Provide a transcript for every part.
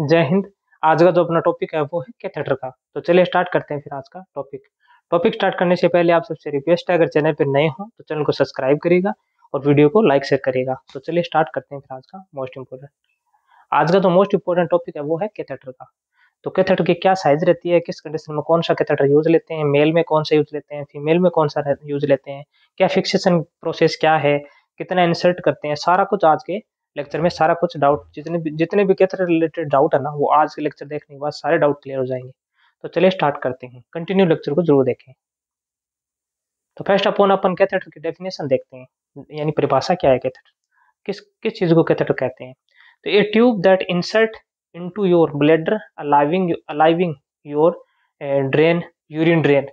जय हिंद आज का जो अपना टॉपिक है वो है कैथेटर का तो चलिए स्टार्ट करते हैं फिर आज का टॉपिक टॉपिक स्टार्ट करने से पहले आप सबसे रिक्वेस्ट है अगर चैनल पर नए हो तो चैनल को सब्सक्राइब करेगा और वीडियो को लाइक शेयर करेगा तो चलिए स्टार्ट करते हैं फिर आज का मोस्ट इम्पोर्टेंट आज का जो मोस्ट इम्पोर्टेंट टॉपिक है वो है कैथेटर का तो कैथेटर की क्या साइज रहती है किस कंडीशन में कौन सा कैथेटर यूज लेते हैं मेल में कौन सा यूज लेते हैं फीमेल में कौन सा यूज लेते हैं क्या फिक्सेशन प्रोसेस क्या है कितना इंसर्ट करते हैं सारा कुछ आज के लेक्चर में सारा कुछ डाउट जितने भी जितने भी कैथर रिलेटेड डाउट है ना वो आज के लेक्चर देखने के बाद सारे डाउट क्लियर हो जाएंगे तो चलिए स्टार्ट करते हैं कंटिन्यू लेक्चर को जरूर देखें तो फर्स्ट अपन अपन कैथेटर की डेफिनेशन देखते हैं यानी परिभाषा क्या है कैथेटर किस किस चीज़ को कैथेटर कहते हैं तो a tube that insert into your bladder allowing allowing your drain urine drain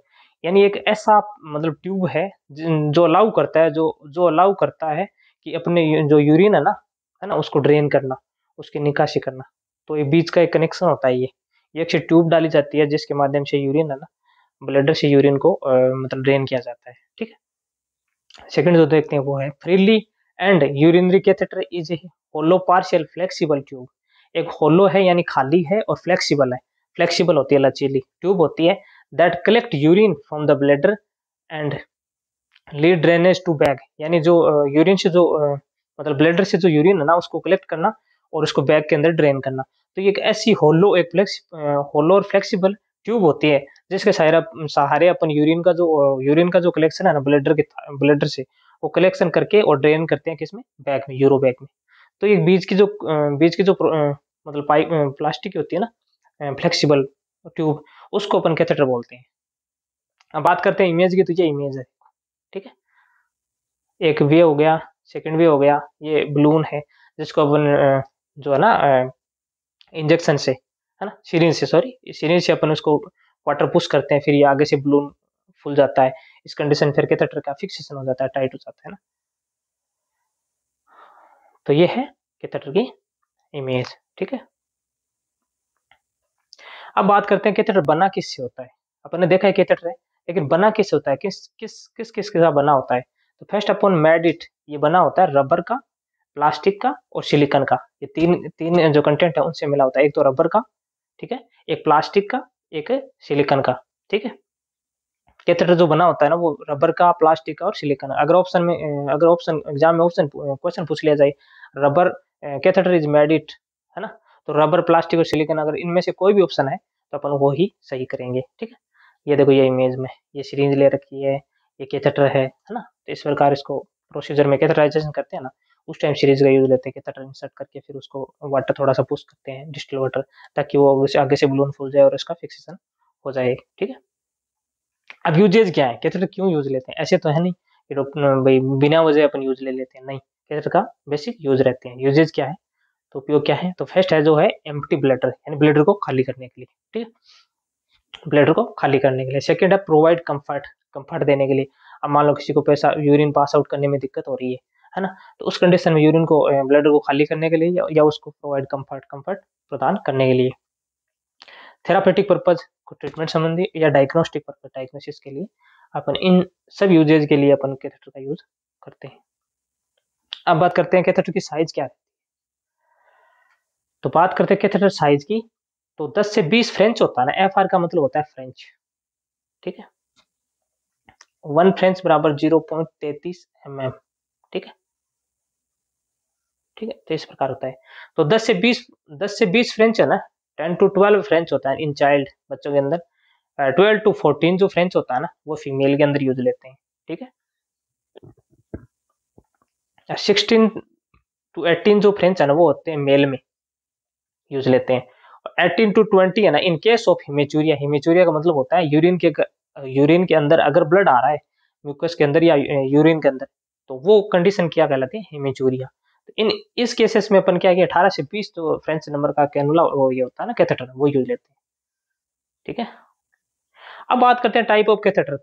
यानी एक ऐसा मतलब ट्यूब है जो अलाउ करता है जो जो अलाउ करता है कि अपने जो यूरिन है ना है ना उसको ड्रेन करना उसकी निकासी करना तो ये बीच का एक कनेक्शन होता है ये ये एक से ट्यूब डाली जाती है जिसके माध्यम से यूरिन है ना ब्लडर से यूरिन को आ, मतलब ड्रेन किया जाता है ठीक है सेकेंड जो देखते हैं वो है freely and urinary catheter is a hollow partial flexible tube एक होलो है यानी खाली है और फ्लेक्सीबल है फ्लेक्सीबल होती है लचीली ट्यूब होती है that collect urine from the bladder and lead drainage to bag यानी जो यूरिन से जो मतलब ब्लेडर से जो यूरिन है ना उसको कलेक्ट करना और उसको बैग के अंदर ड्रेन करना तो ये एक ऐसी होलो एक फ्लेक्स होलो और फ्लेक्सिबल ट्यूब होती है जिसके सहारा सहारे अपन यूरिन का जो यूरिन का जो कलेक्शन है ना ब्लेडर के ब्लेडर से वो कलेक्शन करके और ड्रेन करते हैं किसमें बैग में यूरो बैग में तो ये बीज की जो बीज की जो मतलब पाइप प्लास्टिक की होती है ना फ्लेक्सिबल ट्यूब उसको अपन कैथेटर बोलते हैं अब बात करते हैं इमेज की तो ये इमेज है ठीक है एक वे हो गया सेकंड भी हो गया ये बलून है जिसको अपन जो है ना इंजेक्शन से है ना सीरेंज से सॉरी सीरीन से अपन उसको वाटर पुश करते हैं फिर ये आगे से बलून फूल जाता है इस कंडीशन फिर कैथेटर का फिक्सेशन हो जाता है टाइट हो जाता है ना तो ये है कैथेटर की इमेज ठीक है अब बात करते हैं कैथेटर बना किससे होता है अपन ने देखा है कैथेटर है लेकिन बना किससे होता है किस किस किस किस के साथ बना होता है तो फर्स्ट अपॉन मैडिट ये बना होता है रबर का प्लास्टिक का और सिलिकन का ये तीन तीन जो कंटेंट है उनसे मिला होता है एक तो रबर का ठीक है एक प्लास्टिक का एक सिलिकन का ठीक है कैथेटर जो बना होता है ना वो रबर का प्लास्टिक का और सिलिकन अगर ऑप्शन में अगर ऑप्शन एग्जाम में ऑप्शन क्वेश्चन पूछ लिया जाए रबर कैथेटर इज मेडिट है ना तो रबर प्लास्टिक और सिलिकन अगर इनमें से कोई भी ऑप्शन है तो अपन वो ही सही करेंगे ठीक है ये देखो ये इमेज में ये सीरीज ले रखी है ये कैथेटर है है ना तो इस प्रकार इसको प्रोसीजर में कैथेटराइजेशन करते हैं ना उस टाइम सीरीज का यूज लेते हैं कैथेटर इंसर्ट करके फिर उसको वाटर थोड़ा सा पुश करते हैं डिस्टल वाटर ताकि वो आगे से बलून फूल जाए और इसका फिक्सेशन हो जाए ठीक है अब यूजेज क्या है कैथेटर क्यों यूज लेते हैं ऐसे तो है नहीं कि भाई बिना वजह अपन यूज ले लेते हैं नहीं कैथेटर का बेसिक यूज रहते हैं यूजेज क्या है तो उपयोग क्या है तो फर्स्ट है जो है एम्प्टी ब्लेडर यानी ब्लेडर को खाली करने के लिए ठीक है ब्लेडर को खाली करने के लिए सेकंड है प्रोवाइड कंफर्ट कंफर्ट देने के लिए अब मान लो किसी को पैसा यूरिन पास आउट करने में दिक्कत हो रही है है ना तो उस कंडीशन में यूरिन को ब्लड को खाली करने के लिए या, या उसको प्रोवाइड कंफर्ट कंफर्ट प्रदान करने के लिए थेरापेटिक पर्पज को ट्रीटमेंट संबंधी या डायग्नोस्टिक पर्पज डायग्नोसिस के लिए अपन इन सब यूजेज के लिए अपन कैथेटर का यूज करते हैं अब बात करते हैं कैथेटर की साइज क्या है तो बात करते हैं कैथेटर साइज की तो 10 से 20 फ्रेंच होता है ना एफ का मतलब होता है फ्रेंच ठीक है वन फ्रेंच बराबर जीरो पॉइंट तैतीस एम एम ठीक है ठीक है तो इस प्रकार होता है तो 10 से 20 10 से 20 फ्रेंच है ना 10 टू 12 फ्रेंच होता है इन चाइल्ड बच्चों के अंदर 12 टू 14 जो फ्रेंच होता है ना वो फीमेल के अंदर यूज लेते हैं ठीक है 16 टू 18 जो फ्रेंच है ना वो होते हैं मेल में यूज लेते हैं 18 टू 20 है ना in case of hematuria hematuria का मतलब होता है यूरिन के यूरिन के अंदर अगर ब्लड आ रहा है म्यूकस के अंदर या यूरिन के अंदर तो वो कंडीशन क्या कहलाती है हेमेचूरिया तो इन इस केसेस में अपन क्या अठारह से बीस तो फ्रेंच नंबर का कैनुला वो ये होता है ना कैथेटर वो यूज लेते हैं ठीक है अब बात करते हैं टाइप ऑफ कैथेटर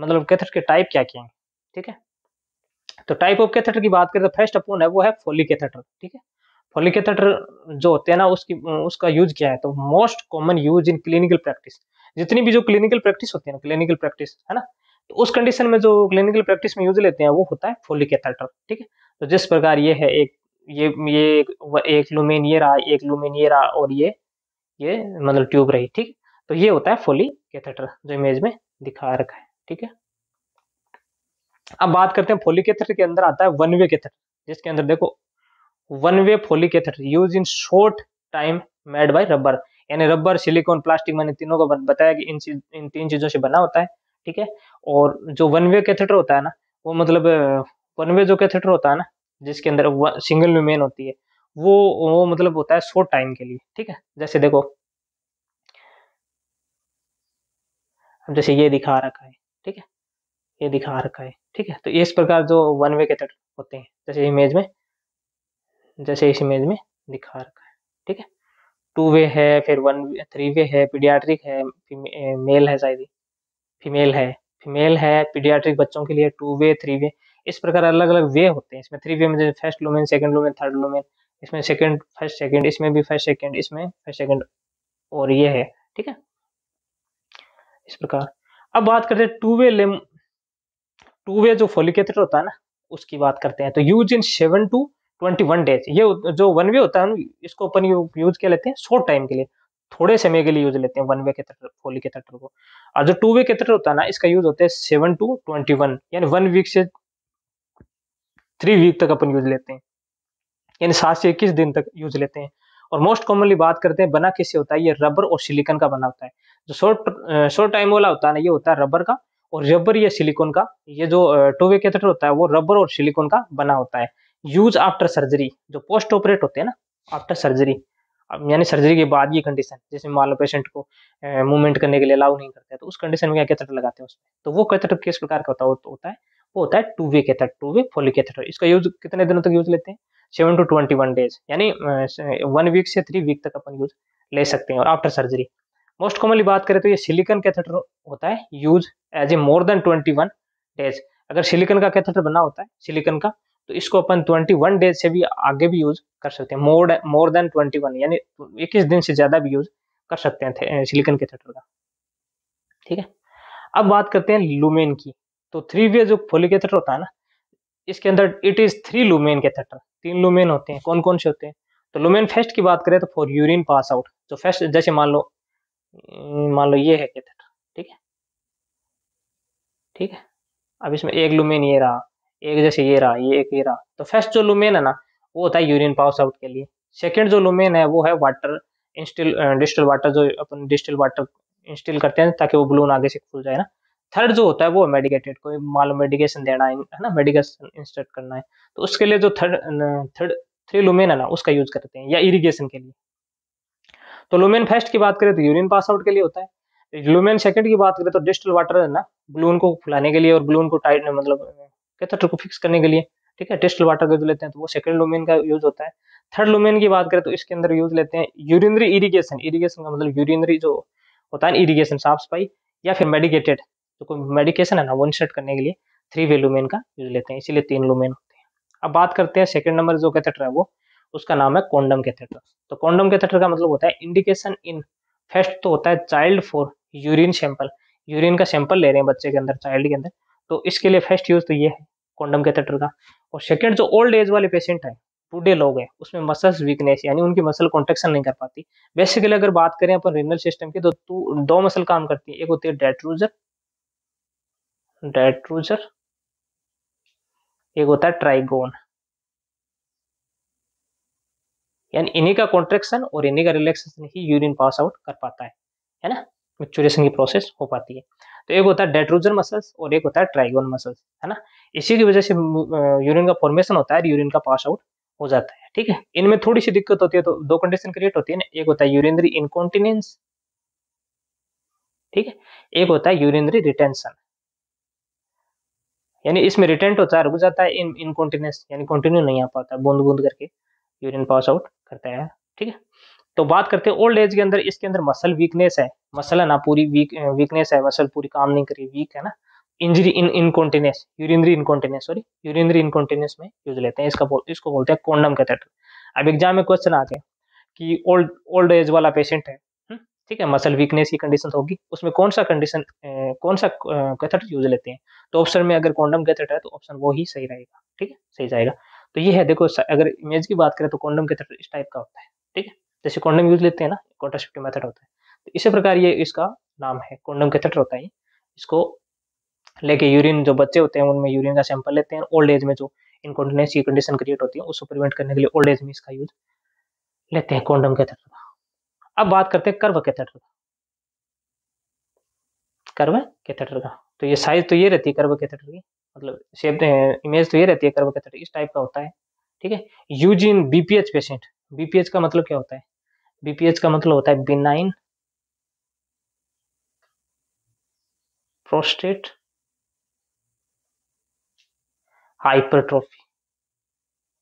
मतलब कैथेटर के टाइप क्या क्या है ठीक है तो टाइप ऑफ कैथेटर की बात करें तो फर्स्ट अपोन है वो है फोली कैथेटर ठीक है फोली कैथेटर जो होते हैं ना उसकी उसका यूज क्या है तो most common use in clinical practice जितनी भी जो क्लिनिकल प्रैक्टिस होती है ना क्लिनिकल प्रैक्टिस है ना तो उस कंडीशन में जो क्लिनिकल प्रैक्टिस में यूज लेते हैं वो होता है फोली कैथेटर ठीक है तो जिस प्रकार ये है एक ये ये एक लुमेन ये रहा एक लुमेन ये रहा और ये ये मतलब ट्यूब रही ठीक तो ये होता है फोली कैथेटर जो इमेज में दिखा रखा है ठीक है अब बात करते हैं फोली कैथेटर के अंदर आता है वन वे कैथेटर जिसके अंदर देखो one way Foley catheter use in short time made by rubber यानी रबर सिलिकॉन प्लास्टिक मैंने तीनों को बताया कि इन इन तीन चीजों से बना होता है ठीक है और जो वन वे कैथेटर होता है ना वो मतलब वन वे जो कैथेटर होता है ना जिसके अंदर सिंगल मेन होती है वो वो मतलब होता है शॉर्ट टाइम के लिए ठीक है जैसे देखो जैसे ये दिखा रखा है ठीक है ये दिखा रखा है ठीक है तो इस प्रकार जो वन वे कैथेटर होते हैं जैसे इमेज में जैसे इस इमेज में दिखा रखा है ठीक है टू वे है फिर वन थ्री वे है पीडियाट्रिक है मेल है शायद फीमेल है फीमेल है पीडियाट्रिक बच्चों के लिए टू वे थ्री वे इस प्रकार अलग अलग वे होते हैं इसमें थ्री वे में जैसे first lumen second lumen third lumen इसमें सेकंड फर्स्ट सेकंड इसमें भी फर्स्ट सेकंड इसमें फर्स्ट सेकंड और ये है ठीक है इस प्रकार अब बात करते हैं टू वे टू वे जो फोलिक होता है ना उसकी बात करते हैं तो use in seven to twenty one days ये जो वन वे होता है ना इसको अपन यूज क्या लेते हैं शॉर्ट टाइम के लिए थोड़े समय के लिए यूज लेते हैं वन वे होली के कैथेटर को और जो टू वे कैथेटर होता है ना इसका यूज होता है सेवन टू ट्वेंटी वन यानी वन वीक से थ्री वीक तक अपन यूज लेते हैं यानी सात से इक्कीस दिन तक यूज लेते हैं और मोस्ट कॉमनली बात करते हैं बना किससे होता है ये रबर और सिलिकॉन का बना होता है जो शॉर्ट शॉर्ट टाइम वाला होता है ना ये होता है रबर का और रबर या सिलिकॉन का ये जो टू वे कैथेटर होता है वो रबर और सिलिकॉन का बना होता है यूज आफ्टर सर्जरी जो पोस्ट ऑपरेट होते हैं ना आफ्टर सर्जरी यानी सर्जरी के बाद ये कंडीशन जैसे मान लो पेशेंट को मूवमेंट करने के लिए अलाउ नहीं करते तो उस कंडीशन में क्या कैथेटर लगाते हैं उसमें तो वो कैथेटर किस प्रकार का होता, है होता है वो होता है two way catheter two way Foley catheter इसका यूज कितने दिनों तक यूज लेते हैं seven to twenty one days यानी वन वीक से थ्री वीक तक अपन यूज ले सकते हैं और आफ्टर सर्जरी मोस्ट कॉमनली बात करें तो ये सिलिकन कैथेटर होता है use as a more than twenty one days अगर सिलिकन का कैथेटर बना होता है सिलिकन का तो इसको अपन 21 डेज से भी आगे भी यूज कर सकते हैं मोर मोर देन 21 यानी 21 दिन से ज्यादा भी यूज कर सकते हैं सिलिकन कैथेटर का ठीक है अब बात करते हैं लुमेन की तो थ्री वे जो फोलिक होता है ना इसके अंदर it is three lumen catheter तीन लुमेन होते हैं कौन कौन से होते हैं तो लुमेन फेस्ट की बात करें तो फॉर यूरिन पास आउट तो फेस्ट जैसे मान लो मान लो ये है कैथेटर ठीक है ठीक है अब इसमें एक लुमेन ये रहा एक जैसे ये रहा ये एक ये रहा तो फर्स्ट जो लुमेन है ना वो होता है यूरिन पास आउट के लिए सेकेंड जो लुमेन है वो है वाटर इंस्टिल डिस्टिल वाटर जो अपन डिस्टिल वाटर इंस्टिल करते हैं ताकि वो बलून आगे से खुल जाए ना थर्ड जो होता है वो मेडिकेटेड कोई माल मेडिकेशन देना है ना मेडिकेशन इंस्टॉल करना है तो उसके लिए जो थर्ड थर्ड थ्री लुमेन है ना उसका यूज करते हैं या इरिगेशन के लिए तो लुमेन फर्स्ट की बात करें तो यूरिन पास आउट के लिए होता है लुमेन सेकंड की बात करें तो डिस्टल वाटर है ना ब्लून को फुलाने के लिए और ब्लून को टाइट मतलब कैथेटर को फिक्स करने के लिए ठीक है टेस्ट वाटर का जो लेते हैं तो वो सेकंड लुमेन का यूज होता है थर्ड लुमेन की बात करें तो इसके अंदर यूज लेते हैं यूरिनरी इरीगेशन इरीगेशन का मतलब यूरिनरी जो होता है इरीगेशन साफ सफाई या फिर मेडिकेटेड जो तो कोई मेडिकेशन है ना वो इंसर्ट करने के लिए थ्री वे लुमेन का यूज लेते हैं इसीलिए तीन लुमेन होते हैं अब बात करते हैं सेकेंड नंबर जो कैथेटर है वो उसका नाम है कॉन्डम कैथेटर तो कॉन्डम कैथेटर का मतलब होता है इंडिकेशन इन फेस्ट तो होता है child for urine sample urine का सैंपल ले रहे हैं बच्चे के अंदर चाइल्ड के अंदर तो इसके लिए फर्स्ट यूज़ तो ये है कॉन्डम कैथेटर का और सेकेंड जो ओल्ड एज वाले पेशेंट हैं बूढ़े लोग हैं उसमें मसल्स वीकनेस यानी उनकी मसल कॉन्ट्रेक्शन नहीं कर पाती बेसिकली अगर बात करें अपन रिनल सिस्टम की तो दो मसल काम करती है एक होती है डेट्रूजर डेट्रूजर एक होता है ट्राइगोन यानी इन्हीं का कॉन्ट्रेक्शन और इन्हीं का रिलैक्सेशन ही यूरिन पास आउट कर पाता है है ना मेचुरेशन की प्रोसेस हो पाती है तो एक होता है डेट्रोजन मसल्स और एक होता है ट्राइगोन मसल्स है ना इसी की वजह से यूरिन का फॉर्मेशन होता है यूरिन का पास आउट हो जाता है ठीक है इनमें थोड़ी सी दिक्कत होती है तो दो कंडीशन क्रिएट होती है ना एक होता है यूरिनरी इनकॉन्टिनेंस ठीक है एक होता है यूरिनरी रिटेंशन यानी इसमें रिटेंट होता है रुक जाता है इनकॉन्टिनेंस यानी कंटिन्यू नहीं आ पाता बूंद बूंद करके यूरिन पास आउट करता है ठीक है तो बात करते हैं ओल्ड एज के अंदर इसके अंदर मसल वीकनेस है मसल है ना पूरी वीक वीकनेस है मसल पूरी काम नहीं करी वीक है ना injury in incontinence urinary incontinence sorry urinary incontinence में यूज लेते हैं इसका बोल, इसको बोलते हैं कोंडम कैथेटर अब एग्जाम में क्वेश्चन आ गया कि ओल्ड ओल्ड एज वाला पेशेंट है हम्म, ठीक है मसल वीकनेस की कंडीशन होगी उसमें कौन सा कंडीशन कौन सा कैथेटर यूज लेते हैं तो ऑप्शन में अगर कॉन्डम कैथेटर है तो ऑप्शन वो ही सही रहेगा ठीक है सही जाएगा तो ये है देखो अगर इमेज की बात करें तो कॉन्डम कैथेटर इस टाइप का होता है ठीक है जैसे कॉन्डम यूज लेते हैं ना कॉन्ट्रासेप्टिव मेथड होता है तो इसी प्रकार ये इसका नाम है कॉन्डम कैथेटर होता है इसको लेके यूरिन जो बच्चे होते हैं उनमें यूरिन का सैंपल लेते हैं ओल्ड एज में जो इनकॉन्टिनेंस की कंडीशन क्रिएट होती है उसको प्रिवेंट करने के लिए ओल्ड एज में इसका यूज लेते हैं कॉन्डम कैथेटर का अब बात करते हैं कर्व कैथेटर का कर्व कैथेटर का तो ये साइज तो ये रहती है कर्व कैथेटर की मतलब शेप इमेज तो ये रहती है कर्व कैथेटर इस टाइप का होता है ठीक है यूजिन बीपीएच पेशेंट बीपीएच का मतलब क्या होता है बीपीएच का मतलब होता है बिनाइन प्रोस्टेट हाइपरट्रॉफी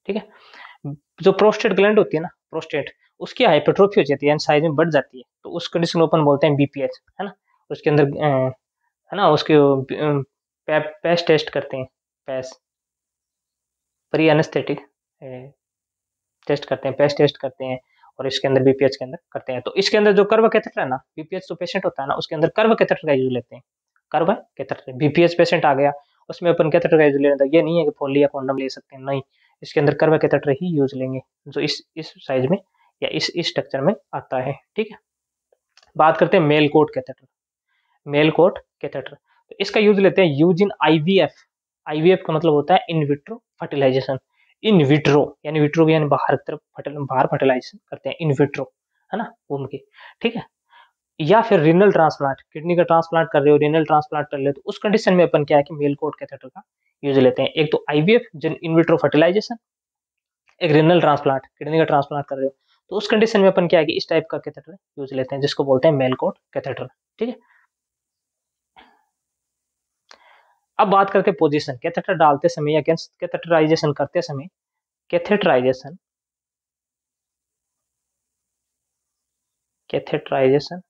ठीक है जो प्रोस्टेट ग्लैंड होती है ना प्रोस्टेट उसकी हाइपरट्रॉफी हो जाती है साइज में बढ़ जाती है तो उस कंडीशन को अपन बोलते हैं बीपीएच है ना उसके अंदर है ना उसके पैस टेस्ट करते हैं पैस प्री एनेस्थेटिक टेस्ट करते हैं पेस्ट टेस्ट करते हैं और इसके अंदर बीपीएच के अंदर करते हैं तो इसके अंदर जो कर्व कैथेटर है ना बीपीएच जो पेशेंट होता है ना उसके अंदर कर्व कैथेटर का यूज लेते हैं कर्व कैथेटर बीपीएच पेशेंट आ गया उसमें अपन कैथेटर का यूज लेना था ये नहीं है कि फोन लिया कॉन्डम ले सकते हैं नहीं इसके अंदर कर्व कैथेटर ही यूज लेंगे जो इस इस साइज में या इस इस स्ट्रक्चर में आता है ठीक है बात करते हैं Malecot catheter Malecot catheter तो इसका यूज लेते हैं यूज इन आईवीएफ आईवीएफ का मतलब होता है in vitro fertilization in vitro यानी विट्रो भी यानी बाहर तरफ फर्टिल बाहर फर्टिलाइज करते हैं इन विट्रो है ना घूम के ठीक है या फिर रिनल ट्रांसप्लांट किडनी का ट्रांसप्लांट कर रहे हो रिनल ट्रांसप्लांट कर ले तो उस कंडीशन में अपन क्या है कि मेल कोड कैथेटर का यूज लेते हैं एक तो आईवीएफ जिन विट्रो फर्टिलाइजेशन एक रिनल ट्रांसप्लांट किडनी का ट्रांसप्लांट कर रहे हो तो उस कंडीशन में अपन क्या है कि इस टाइप का कैथेटर यूज लेते हैं जिसको बोलते हैं मेल कोड कैथेटर ठीक है अब बात करते हैं पोजिशन कैथेटर डालते समय या कैथेटराइजेशन करते समय कैथेटराइजेशन कैथेटराइजेशन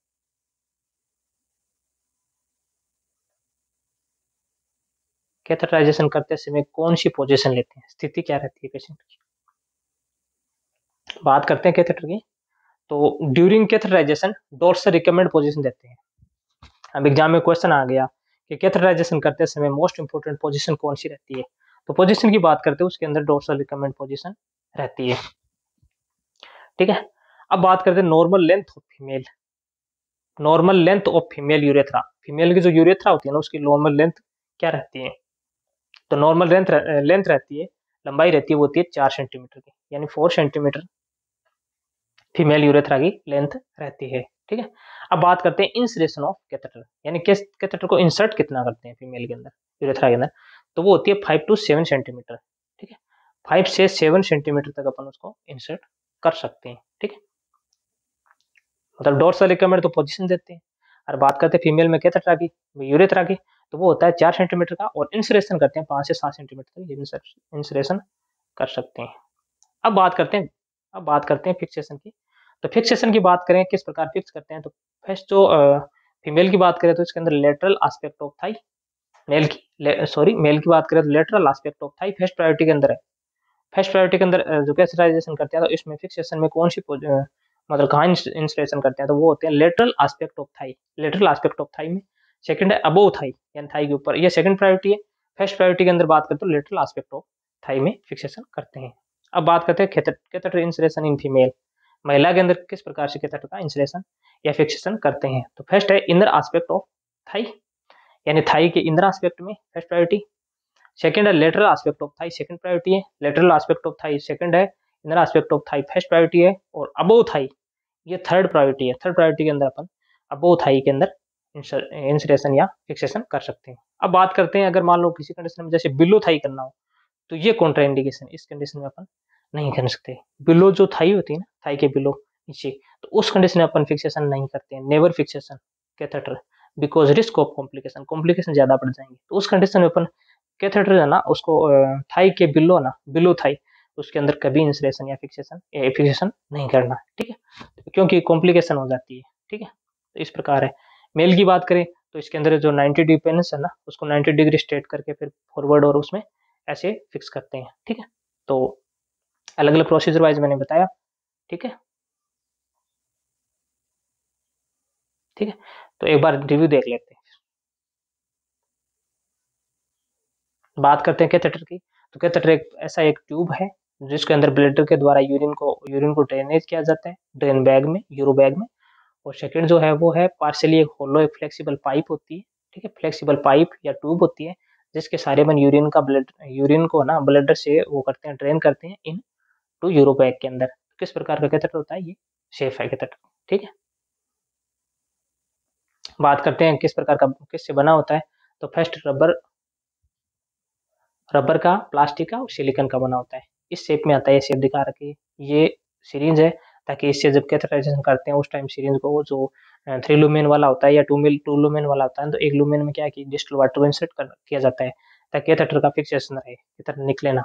कैथेटराइजेशन करते समय कौन सी पोजीशन लेते हैं स्थिति क्या रहती है पेशेंट की बात करते हैं कैथेटर की तो during catheterization doctor recumbent position देते हैं अब एग्जाम में क्वेश्चन आ गया कि कैथेटराइजेशन करते समय मोस्ट इंपॉर्टेंट पोजीशन कौन सी रहती है तो पोजीशन की बात करते हैं उसके अंदर डोर्सल रिकमेंड पोजीशन रहती है ठीक है अब बात करते हैं normal length of female normal length of female urethra female की जो यूरेथ्रा होती है ना उसकी नॉर्मल लेंथ क्या रहती है तो नॉर्मल लेंथ लेंथ रहती है लंबाई रहती है वो होती है चार सेंटीमीटर की यानी फोर सेंटीमीटर फीमेल यूरेथ्रा की लेंथ रहती है ठीक है अब बात करते हैं इंसरेशन ऑफ कैथेटर यानी किस कैथेटर को इंसर्ट कितना करते हैं फीमेल के अंदर यूरेथ्रा के अंदर तो वो होती है फाइव टू सेवन सेंटीमीटर ठीक है फाइव से सेवन सेंटीमीटर तक अपन उसको इंसर्ट कर सकते हैं ठीक है मतलब डोर डोर्सल रिकमेंड तो पोजिशन देते हैं और बात करते हैं फीमेल में कैथेटरा की यूरेथ्रा की तो वो होता है चार सेंटीमीटर का और इंसरेशन करते हैं पाँच से सात सेंटीमीटर तक इंसरेशन कर सकते हैं अब बात करते हैं अब बात करते हैं फिक्सेशन की तो फिक्सेशन की बात करें किस प्रकार फिक्स करते हैं तो फर्स्ट जो फीमेल की बात करें तो इसके अंदर lateral aspect of thigh male की सॉरी मेल की बात करें तो lateral aspect of thigh first priority के अंदर है फर्स्ट प्रायोरिटी के अंदर जो कैसेटाइजेशन करते हैं तो इसमें फिक्सेशन में कौन सी मतलब कहाँ इंस्टॉलेशन करते हैं तो वो होते हैं lateral aspect of thigh lateral aspect of thigh में सेकंड है अबोव थाई यानी थाई के ऊपर ये सेकंड प्रायोरिटी है फर्स्ट प्रायोरिटी के अंदर बात करते हैं लेटरल आस्पेक्ट ऑफ थाई में फिक्सेशन करते हैं अब बात करते हैं कैथेटर इंसरेशन इन फीमेल महिला के अंदर किस प्रकार से तत्व का इंसुलेशन या फिक्सेशन करते हैं तो फर्स्ट है इंद्र आस्पेक्ट ऑफ थाई यानी थाई के इंद्र आस्पेक्ट में फर्स्ट प्रायोरिटी सेकंड है lateral aspect of thigh second priority है lateral aspect of thigh second है inner aspect of thigh first priority है और अबो थाई ये थर्ड प्रायोरिटी है थर्ड प्रायोरिटी के अंदर अपन अबो थाई के अंदर इंसुलेशन या फिक्सेशन कर सकते हैं अब बात करते हैं अगर मान लो किसी कंडीशन में जैसे बिलो थाई करना हो तो ये कॉन्ट्राइंडिकेशन इस कंडीशन में अपन नहीं कर सकते बिलो जो थाई होती है ना थाई के बिलो नीचे तो उस कंडीशन में अपन फिक्सेशन नहीं करते हैं never fixation catheter because risk of complication complication ज़्यादा पड़ जाएंगे तो उस कंडीशन में अपन कैथेटर है ना उसको थाई के बिलो ना बिलो थाई उसके अंदर कभी इंसरेशन या फिक्सेशन या फिक्सेशन नहीं करना ठीक है क्योंकि कॉम्प्लिकेशन हो जाती है ठीक है तो इस प्रकार है मेल की बात करें तो इसके अंदर जो 90 डिपेंडेंस है ना उसको 90 डिग्री स्ट्रेट करके फिर फॉरवर्ड और उसमें ऐसे फिक्स करते हैं ठीक है तो अलग अलग प्रोसीजर वाइज मैंने बताया ठीक है ठीक है तो एक बार रिव्यू देख लेते हैं बात करते हैं कैथेटर की तो कैथेटर एक ऐसा एक ट्यूब है जिसके अंदर ब्लेडर के द्वारा यूरिन को यूरिन को ड्रेनेज किया जाता है ड्रेन बैग में यूरो बैग में और सेकेंड जो है वो है पार्शली एक होलो एक फ्लेक्सिबल पाइप होती है ठीक है फ्लेक्सिबल पाइप या ट्यूब होती है जिसके सारे मन यूरिन का ब्लड यूरिन को ना ब्लडर से वो करते हैं ड्रेन करते हैं इन टू यूरोप बैग के अंदर तो किस प्रकार का कैथेटर होता है ये सेफ है कैथेटर ठीक है बात करते हैं किस प्रकार का किससे बना होता है तो फर्स्ट रबर रबर का प्लास्टिक का और सिलिकन का बना होता है इस शेप में आता है शेप दिखा रखे ये सीरीज है ताकि इससे जब कैथेटराइजेशन करते हैं उस टाइम सीरीज को जो थ्री लुमेन वाला होता है या टू मिल टू लुमेन वाला होता है तो एक लुमेन में क्या है कि डिस्टल वाटर इंसर्ट किया जाता है ताकि कैथेटर का फिक्सेशन रहे कैथेटर निकले ना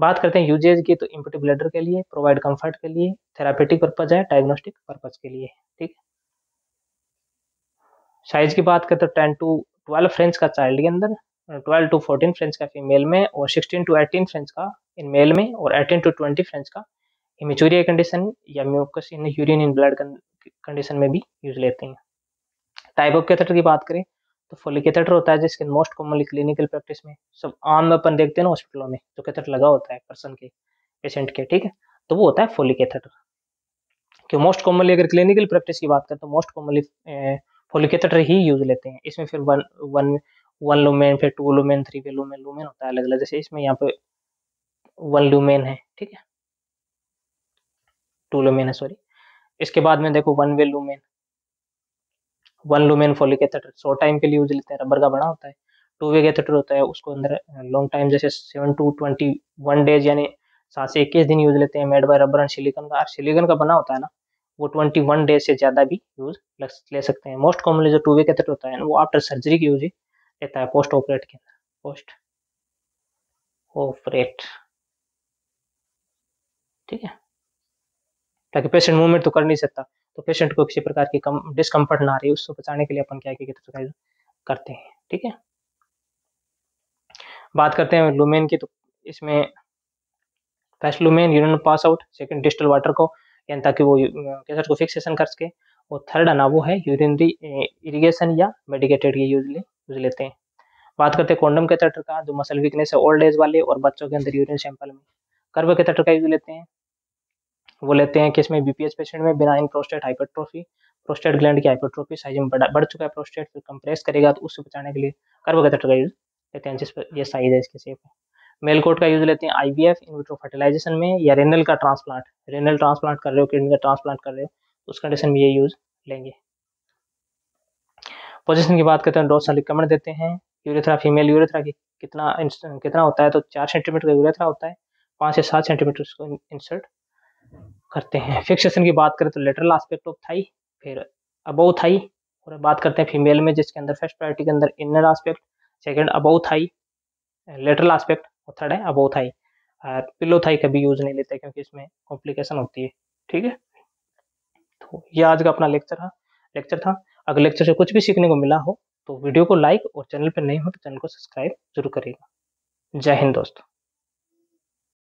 बात करते हैं यूजेज की तो इम्पोटिव ब्लडर के लिए प्रोवाइड कंफर्ट के लिए थेरापेटिक पर्पज है डायग्नोस्टिक पर्पज के लिए ठीक साइज की बात करें तो टेन टू ट्वेल्व फ्रेंच का चाइल्ड के अंदर ट्वेल्व टू फोर्टीन फ्रेंच का फीमेल में और सिक्सटीन टू एटीन फ्रेंच का इन मेल में और एटीन टू ट्वेंटी फ्रेंच का हिमेचूरिया कंडीशन या mucus in urine in blood condition में भी यूज लेते हैं टाइप ऑफ कैथेटर की बात करें तो फोली कैथेटर होता है जिसके मोस्ट कॉमनली क्लिनिकल प्रैक्टिस में सब आम में अपन देखते हैं ना हॉस्पिटलों में तो कैथेटर लगा होता है पर्सन के पेशेंट के ठीक है तो वो होता है फोली कैथेटर क्यों मोस्ट कॉमनली अगर क्लिनिकल प्रैक्टिस की बात करें तो मोस्ट कॉमनली फोली कैथेटर ही यूज लेते हैं इसमें फिर वन वन वन लुमेन फिर टू लुमेन थ्री पे लुमेन लुमेन होता है अलग अलग जैसे इसमें यहाँ पे वन लुमेन है ठीक है टू लुमेन है सॉरी इसके बाद में देखो one way lumen one lumen Foley catheter short time के लिए यूज लेते हैं रबर का बना होता है टू वे कैथेटर होता है उसको अंदर लॉन्ग टाइम जैसे seven to twenty one days यानी सात से इक्कीस दिन यूज लेते हैं made by rubber and silicone का और सिलिकन का बना होता है ना वो ट्वेंटी वन डेज से ज़्यादा भी यूज ले सकते हैं मोस्ट कॉमनली जो टू वे कैथेटर होता है वो आफ्टर सर्जरी की यूज ही रहता है पोस्ट ऑपरेट के अंदर पोस्ट ऑपरेट ठीक है ताकि पेशेंट मूवमेंट तो कर नहीं सकता तो पेशेंट को किसी प्रकार की कम डिस्कम्फर्ट ना रही उसको बचाने के लिए अपन क्या क्या एक्सरसाइज करते हैं ठीक है बात करते हैं लुमेन की तो इसमें first lumen urine pass out second distal water को यानी ताकि वो कैंसर को फिक्सेशन कर सके और थर्ड ना वो है यूरिनरी इरिगेशन या मेडिकेटेड ये यूजली यूज लेते हैं बात करते हैं कॉन्डम के तटर का जो मसल वीकनेस है ओल्ड एज वाले और बच्चों के अंदर यूरिन सैंपल में कर्व के तटर का यूज लेते हैं वो लेते हैं कि इसमें बीपीएस पेशेंट में बिना इन प्रोस्टेट हाइपरट्रोफी प्रोस्टेट ग्लैंड की हाइपरट्रोफी साइज में बढ़ चुका है प्रोस्टेट फिर कंप्रेस करेगा तो उससे बचाने के लिए कार्बोकैथेटर का यूज लेते हैं जिस पर यह साइज है इसके शेप मेल कोट का यूज लेते हैं I V F in vitro fertilization में या रेनल का ट्रांसप्लांट रेनल ट्रांसप्लांट कर रहे हो किडनी का ट्रांसप्लांट कर रहे हो तो उस कंडीशन में ये यूज लेंगे पोजिशन की बात करते हैं डोसा रिकमेंड देते हैं यूरेथ्रा फीमेल यूरेथ्रा की कितना कितना होता है तो चार सेंटीमीटर का यूरेथ्रा होता है पाँच से सात सेंटीमीटर उसको इंसर्ट करते हैं फिक्सेशन की बात करें तो लेटरल आस्पेक्ट ऑफ थाई फिर अबोव थाई और बात करते हैं फीमेल में जिसके अंदर फर्स्ट प्रायोरिटी के अंदर inner aspect second above thigh lateral aspect और थर्ड है अबोव थाई पिलो थाई कभी यूज़ नहीं लेते क्योंकि इसमें कॉम्प्लिकेशन होती है ठीक है तो ये आज का अपना लेक्चर था लेक्चर था अगर लेक्चर से कुछ भी सीखने को मिला हो तो वीडियो को लाइक और चैनल पर नहीं हो तो चैनल को सब्सक्राइब जरूर करेगा जय हिंद दोस्तों